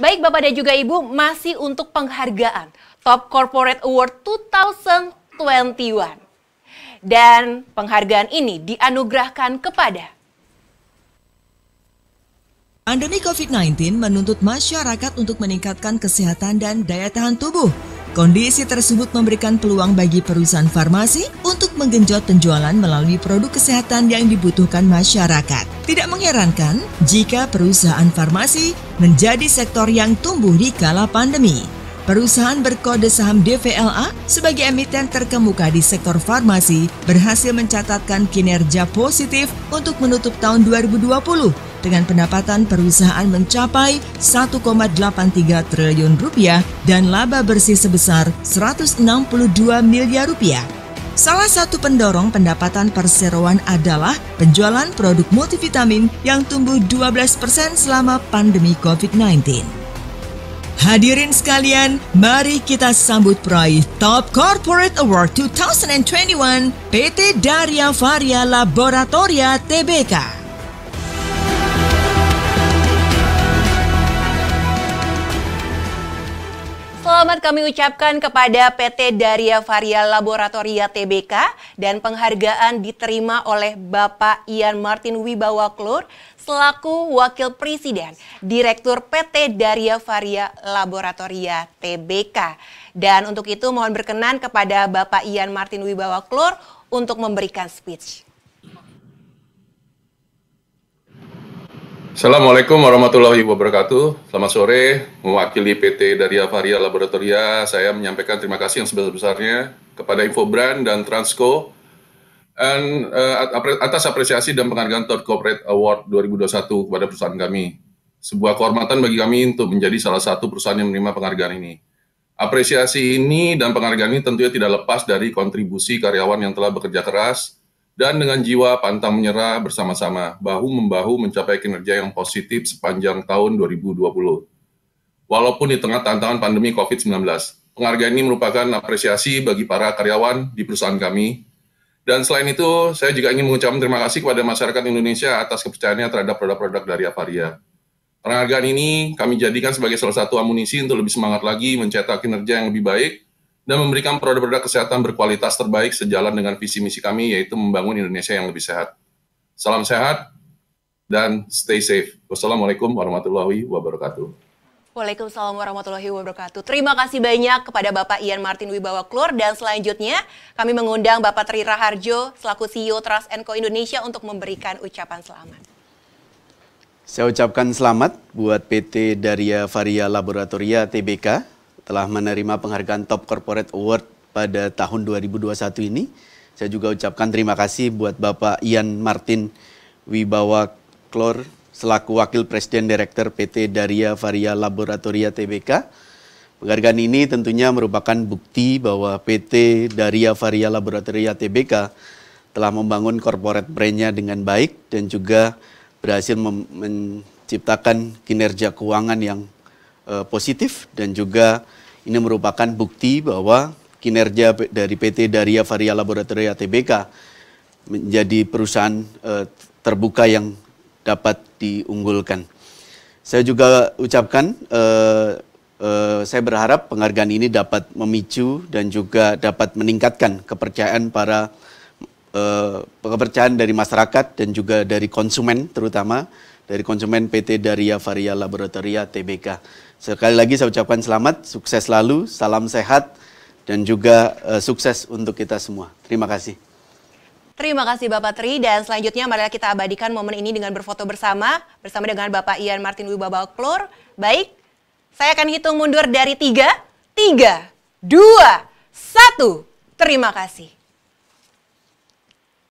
Baik Bapak dan juga Ibu, masih untuk penghargaan Top Corporate Award 2021. Dan penghargaan ini dianugerahkan kepada Pandemi COVID-19 menuntut masyarakat untuk meningkatkan kesehatan dan daya tahan tubuh Kondisi tersebut memberikan peluang bagi perusahaan farmasi untuk menggenjot penjualan melalui produk kesehatan yang dibutuhkan masyarakat. Tidak mengherankan jika perusahaan farmasi menjadi sektor yang tumbuh di kala pandemi. Perusahaan berkode saham DVLA sebagai emiten terkemuka di sektor farmasi berhasil mencatatkan kinerja positif untuk menutup tahun 2020 dengan pendapatan perusahaan mencapai 1,83 triliun rupiah dan laba bersih sebesar 162 miliar rupiah. Salah satu pendorong pendapatan perseroan adalah penjualan produk multivitamin yang tumbuh 12% selama pandemi COVID-19. Hadirin sekalian, mari kita sambut peraih Top Corporate Award 2021 PT Daria Varia Laboratoria Tbk. Selamat kami ucapkan kepada PT Daria Varia Laboratoria TBK dan penghargaan diterima oleh Bapak Ian Martin Wibawa Klur selaku Wakil Presiden Direktur PT Daria Varia Laboratoria TBK. Dan untuk itu mohon berkenan kepada Bapak Ian Martin Wibawa Klur untuk memberikan speech. Assalamualaikum warahmatullahi wabarakatuh. Selamat sore, mewakili PT Daria Varia Laboratoria, saya menyampaikan terima kasih yang sebesar-besarnya kepada Infobrand dan Transco dan uh, atas apresiasi dan penghargaan Third Corporate Award 2021 kepada perusahaan kami. Sebuah kehormatan bagi kami untuk menjadi salah satu perusahaan yang menerima penghargaan ini. Apresiasi ini dan penghargaan ini tentunya tidak lepas dari kontribusi karyawan yang telah bekerja keras, dan dengan jiwa pantang menyerah bersama-sama, bahu-membahu mencapai kinerja yang positif sepanjang tahun 2020. Walaupun di tengah tantangan pandemi COVID-19, penghargaan ini merupakan apresiasi bagi para karyawan di perusahaan kami. Dan selain itu, saya juga ingin mengucapkan terima kasih kepada masyarakat Indonesia atas kepercayaannya terhadap produk-produk dari Avaria. Penghargaan ini kami jadikan sebagai salah satu amunisi untuk lebih semangat lagi mencetak kinerja yang lebih baik dan memberikan produk-produk kesehatan berkualitas terbaik sejalan dengan visi misi kami yaitu membangun Indonesia yang lebih sehat. Salam sehat dan stay safe. Wassalamualaikum warahmatullahi wabarakatuh. Waalaikumsalam warahmatullahi wabarakatuh. Terima kasih banyak kepada Bapak Ian Martin Wibawa Klur dan selanjutnya kami mengundang Bapak Tri Raharjo selaku CEO Trust Co Indonesia untuk memberikan ucapan selamat. Saya ucapkan selamat buat PT Daria Varia Laboratoria TBK telah menerima penghargaan Top Corporate Award pada tahun 2021 ini. Saya juga ucapkan terima kasih buat Bapak Ian Martin Wibawa Klor selaku Wakil Presiden Direktur PT Daria Varia Laboratoria Tbk. Penghargaan ini tentunya merupakan bukti bahwa PT Daria Varia Laboratoria Tbk telah membangun corporate brandnya dengan baik dan juga berhasil menciptakan kinerja keuangan yang uh, positif dan juga ini merupakan bukti bahwa kinerja dari PT Daria Varia Laboratory ATBK menjadi perusahaan uh, terbuka yang dapat diunggulkan. Saya juga ucapkan uh, Uh, saya berharap penghargaan ini dapat memicu dan juga dapat meningkatkan kepercayaan para uh, kepercayaan dari masyarakat dan juga dari konsumen terutama dari konsumen PT Daria Varia Laboratoria TBK. Sekali lagi saya ucapkan selamat, sukses selalu, salam sehat, dan juga uh, sukses untuk kita semua. Terima kasih. Terima kasih Bapak Tri dan selanjutnya marilah kita abadikan momen ini dengan berfoto bersama bersama dengan Bapak Ian Martin Wibawa Klor. Baik, saya akan hitung mundur dari tiga, tiga, dua, satu. Terima kasih.